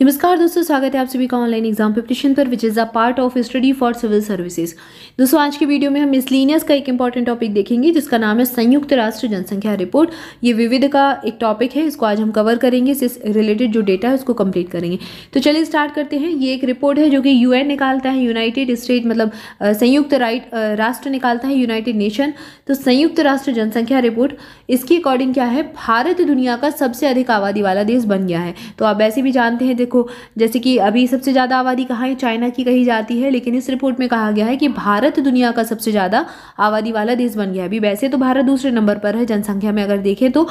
नमस्कार दोस्तों स्वागत है आप सभी का ऑनलाइन एग्जाम प्रिपरेशन पर which is a part of study for civil services दोस्तों आज की वीडियो में हम मिसलिनियस का एक इंपॉर्टेंट टॉपिक देखेंगे जिसका नाम है संयुक्त राष्ट्र जनसंख्या रिपोर्ट ये विविध का एक टॉपिक है इसको आज हम कवर करेंगे इस रिलेटेड जो डेटा है उसको कम्प्लीट करेंगे तो चलिए स्टार्ट करते हैं ये एक रिपोर्ट है जो कि यू निकालता है यूनाइटेड स्टेट मतलब संयुक्त राइट राष्ट्र निकालता है यूनाइटेड नेशन तो संयुक्त राष्ट्र जनसंख्या रिपोर्ट इसके अकॉर्डिंग क्या है भारत दुनिया का सबसे अधिक आबादी वाला देश बन गया है तो आप ऐसे भी जानते हैं देखो जैसे कि अभी सबसे ज़्यादा आबादी कहाँ है चाइना की कही जाती है लेकिन इस रिपोर्ट में कहा गया है कि भारत दुनिया का सबसे ज़्यादा आबादी वाला देश बन गया है अभी वैसे तो भारत दूसरे नंबर पर है जनसंख्या में अगर देखें तो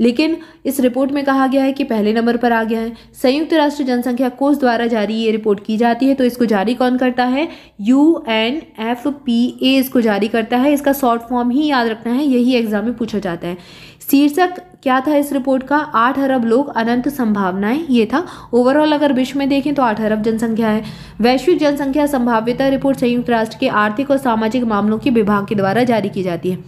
लेकिन इस रिपोर्ट में कहा गया है कि पहले नंबर पर आ गया है संयुक्त राष्ट्र जनसंख्या कोष द्वारा जारी ये रिपोर्ट की जाती है तो इसको जारी कौन करता है U N F P A इसको जारी करता है इसका शॉर्ट फॉर्म ही याद रखना है यही एग्जाम में पूछा जाता है शीर्षक क्या था इस रिपोर्ट का आठ अरब लोग अनंत संभावनाएं ये था ओवरऑल अगर विश्व में देखें तो आठ अरब जनसंख्या है वैश्विक जनसंख्या संभाव्यता रिपोर्ट संयुक्त राष्ट्र के आर्थिक और सामाजिक मामलों के विभाग के द्वारा जारी की जाती है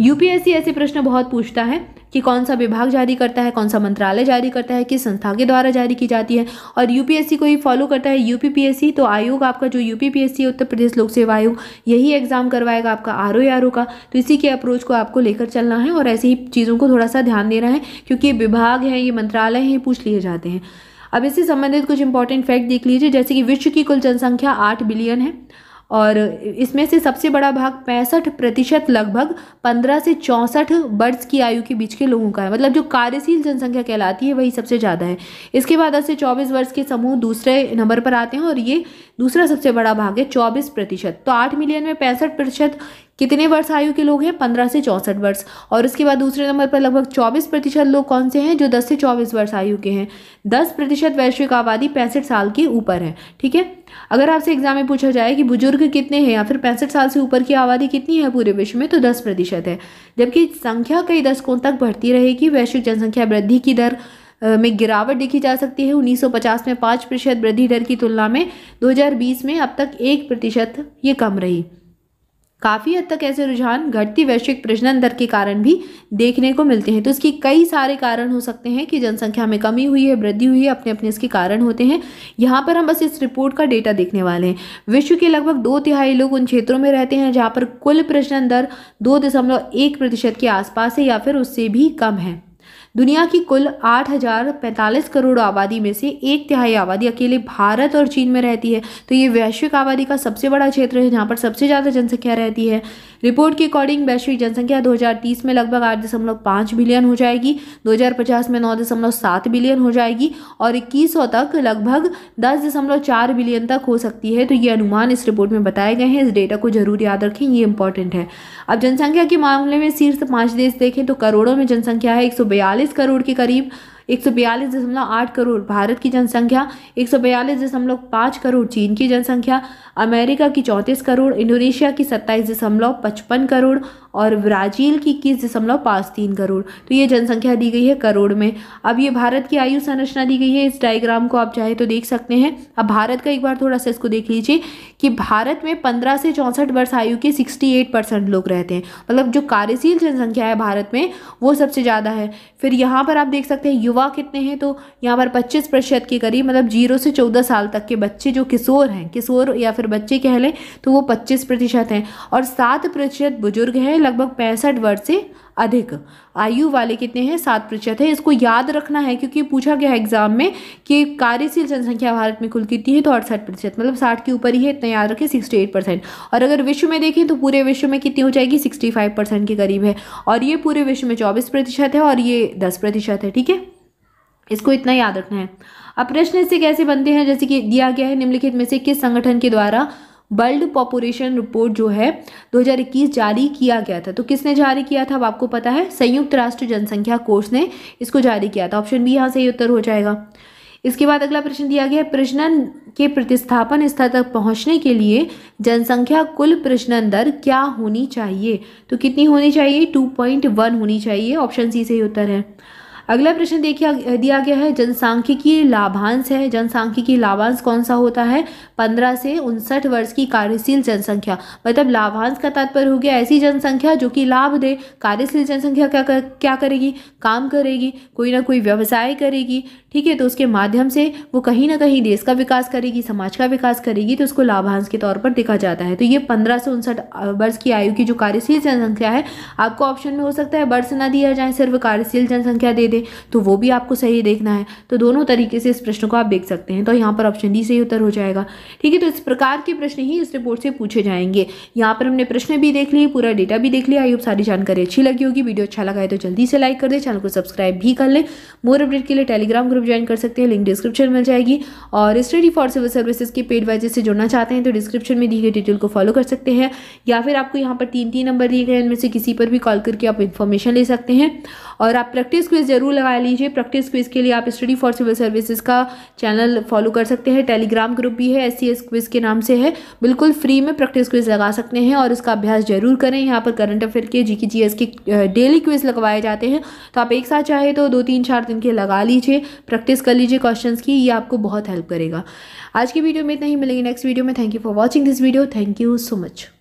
यूपीएससी ऐसे प्रश्न बहुत पूछता है कि कौन सा विभाग जारी करता है कौन सा मंत्रालय जारी करता है किस संस्था के द्वारा जारी की जाती है और यूपीएससी को ही फॉलो करता है यूपीपीएससी तो आयोग आपका जो यूपीपीएससी है उत्तर प्रदेश लोक सेवा आयोग यही एग्जाम करवाएगा आपका आर ओ आर का तो इसी के अप्रोच को आपको लेकर चलना है और ऐसी ही चीज़ों को थोड़ा सा ध्यान देना है क्योंकि ये विभाग हैं ये मंत्रालय हैं ये पूछ लिए जाते हैं अब इससे संबंधित कुछ इंपॉर्टेंट फैक्ट देख लीजिए जैसे कि विश्व की कुल जनसंख्या आठ बिलियन है और इसमें से सबसे बड़ा भाग पैंसठ प्रतिशत लगभग पंद्रह से चौंसठ वर्ष की आयु के बीच के लोगों का है मतलब जो कार्यशील जनसंख्या कहलाती है वही सबसे ज़्यादा है इसके बाद दस से चौबीस वर्ष के समूह दूसरे नंबर पर आते हैं और ये दूसरा सबसे बड़ा भाग है चौबीस प्रतिशत तो आठ मिलियन में पैंसठ प्रतिशत कितने वर्ष आयु के लोग हैं पंद्रह से चौंसठ वर्ष और उसके बाद दूसरे नंबर पर लगभग चौबीस प्रतिशत लोग कौन से हैं जो दस से चौबीस वर्ष आयु के हैं दस प्रतिशत वैश्विक आबादी पैंसठ साल के ऊपर है ठीक है अगर आपसे एग्जाम में पूछा जाए कि बुजुर्ग कितने हैं या फिर पैंसठ साल से ऊपर की आबादी कितनी है पूरे विश्व में तो दस प्रतिशत है जबकि संख्या कई दशकों तक बढ़ती रहेगी वैश्विक जनसंख्या वृद्धि की दर में गिरावट देखी जा सकती है 1950 में पाँच प्रतिशत वृद्धि दर की तुलना में 2020 में अब तक एक प्रतिशत ये कम रही काफ़ी हद तक ऐसे रुझान घटती वैश्विक प्रजनन दर के कारण भी देखने को मिलते हैं तो इसके कई सारे कारण हो सकते हैं कि जनसंख्या में कमी हुई है वृद्धि हुई है अपने अपने इसके कारण होते हैं यहाँ पर हम बस इस रिपोर्ट का डेटा देखने वाले हैं विश्व के लगभग दो तिहाई लोग उन क्षेत्रों में रहते हैं जहाँ पर कुल प्रजनन दर दो दशमलव एक प्रतिशत के आसपास है या फिर उससे भी कम है दुनिया की कुल आठ करोड़ आबादी में से एक तिहाई आबादी अकेले भारत और चीन में रहती है तो ये वैश्विक आबादी का सबसे बड़ा क्षेत्र है जहाँ पर सबसे ज़्यादा जनसंख्या रहती है रिपोर्ट के अकॉर्डिंग वैश्विक जनसंख्या 2030 में लगभग पाँच बिलियन हो जाएगी 2050 में सात बिलियन हो जाएगी और इक्कीस तक लगभग चार बिलियन तक हो सकती है तो ये अनुमान इस रिपोर्ट में बताए गए हैं इस डेटा को जरूर याद रखें ये इंपॉर्टेंट है अब जनसंख्या के मामले में शीर्ष पाँच देश देखें तो करोड़ों में जनसंख्या है एक करोड़ के करीब एक करोड़ भारत की जनसंख्या एक करोड़ चीन की जनसंख्या अमेरिका की चौंतीस करोड़ इंडोनेशिया की सत्ताईस दशमलव पचपन करोड़ और ब्राज़ील की इक्कीस दशमलव पाँच तीन करोड़ तो ये जनसंख्या दी गई है करोड़ में अब ये भारत की आयु संरचना दी गई है इस डायग्राम को आप चाहे तो देख सकते हैं अब भारत का एक बार थोड़ा सा इसको देख लीजिए कि भारत में पंद्रह से चौंसठ वर्ष आयु के सिक्सटी एट परसेंट लोग रहते हैं मतलब जो कार्यशील जनसंख्या है भारत में वो सबसे ज़्यादा है फिर यहाँ पर आप देख सकते हैं युवा युवा कितने हैं तो यहाँ पर पच्चीस प्रतिशत के करीब मतलब जीरो से चौदह साल तक के बच्चे जो किशोर हैं किशोर या फिर बच्चे कह लें तो वो पच्चीस प्रतिशत हैं और सात प्रतिशत बुजुर्ग हैं लगभग पैंसठ वर्ष से अधिक आयु वाले कितने हैं सात प्रतिशत है इसको याद रखना है क्योंकि पूछा गया एग्जाम में कि कार्यशील जनसंख्या भारत में कुल कितनी है तो अड़सठ प्रतिशत मतलब साठ के ऊपर ही है इतना याद रखें सिक्सटी एट परसेंट और अगर विश्व में देखें तो पूरे विश्व में कितनी हो जाएगी सिक्सटी फाइव परसेंट के करीब है और ये पूरे विश्व में चौबीस प्रतिशत है और ये दस प्रतिशत है ठीक है इसको इतना याद रखना है अब प्रश्न इससे कैसे बनते हैं जैसे कि दिया गया है निम्नलिखित में से किस संगठन के द्वारा वर्ल्ड पॉपुलेशन रिपोर्ट जो है 2021 जारी किया गया था तो किसने जारी किया था अब आपको पता है संयुक्त राष्ट्र जनसंख्या कोष ने इसको जारी किया था ऑप्शन बी यहाँ सही उत्तर हो जाएगा इसके बाद अगला प्रश्न दिया गया है प्रजनन के प्रतिस्थापन स्तर तक पहुंचने के लिए जनसंख्या कुल प्रजनन दर क्या होनी चाहिए तो कितनी होनी चाहिए 2.1 होनी चाहिए ऑप्शन सी से ही उत्तर है अगला प्रश्न देखिए दिया गया है जनसांख्यिकीय लाभांश है जनसांख्यिकीय लाभांश कौन सा होता है पंद्रह से उनसठ वर्ष की कार्यशील जनसंख्या मतलब लाभांश का तात्पर्य हो गया ऐसी जनसंख्या जो कि लाभ दे कार्यशील जनसंख्या क्या कर, क्या करेगी काम करेगी कोई ना कोई व्यवसाय करेगी ठीक है तो उसके माध्यम से वो कहीं ना कहीं देश का विकास करेगी समाज का विकास करेगी तो उसको लाभांश के तौर पर देखा जाता है तो ये पंद्रह से उनसठ वर्ष की आयु की जो कार्यशील जनसंख्या है आपको ऑप्शन में हो सकता है वर्ष ना दिया जाए सिर्फ कार्यशील जनसंख्या दे दे तो वो भी आपको सही देखना है तो दोनों तरीके से इस प्रश्न को आप देख सकते हैं तो यहाँ पर ऑप्शन डी सही उत्तर हो जाएगा ठीक है तो इस प्रकार के प्रश्न ही इस रिपोर्ट से पूछे जाएंगे यहाँ पर हमने प्रश्न भी देख लिए पूरा डेटा भी देख लिया आई होप सारी जानकारी अच्छी लगी होगी वीडियो अच्छा लगा है तो जल्दी से लाइक कर दें चैनल को सब्सक्राइब भी कर लें मोर अपडेट के लिए टेलीग्राम ग्रुप ज्वाइन कर सकते हैं लिंक डिस्क्रिप्शन मिल जाएगी और स्टडी फॉर सिविल सर्विसेज के पेड वाइजेस से जुड़ना चाहते हैं तो डिस्क्रिप्शन में दी गई डिटेल को फॉलो कर सकते हैं या फिर आपको यहाँ पर तीन तीन नंबर दिए गए उनमें से किसी पर भी कॉल करके आप इन्फॉर्मेशन ले सकते हैं और आप प्रैक्टिस क्विज जरूर ज़रूर लगा लीजिए प्रैक्टिस क्विज़ के लिए आप स्टडी फॉर सिविल सर्विसेज का चैनल फॉलो कर सकते हैं टेलीग्राम ग्रुप भी है एस सी एस क्विज़ के नाम से है बिल्कुल फ्री में प्रैक्टिस क्विज़ लगा सकते हैं और इसका अभ्यास जरूर करें यहाँ पर करंट अफेयर के जी के जी एस के डेली क्विज़ लगवाए जाते हैं तो आप एक साथ चाहे तो दो तीन चार दिन के लगा लीजिए प्रैक्टिस कर लीजिए क्वेश्चन की ये आपको बहुत हेल्प करेगा आज की वीडियो में इतना ही मिलेगी नेक्स्ट वीडियो में thank you for watching this video thank you so much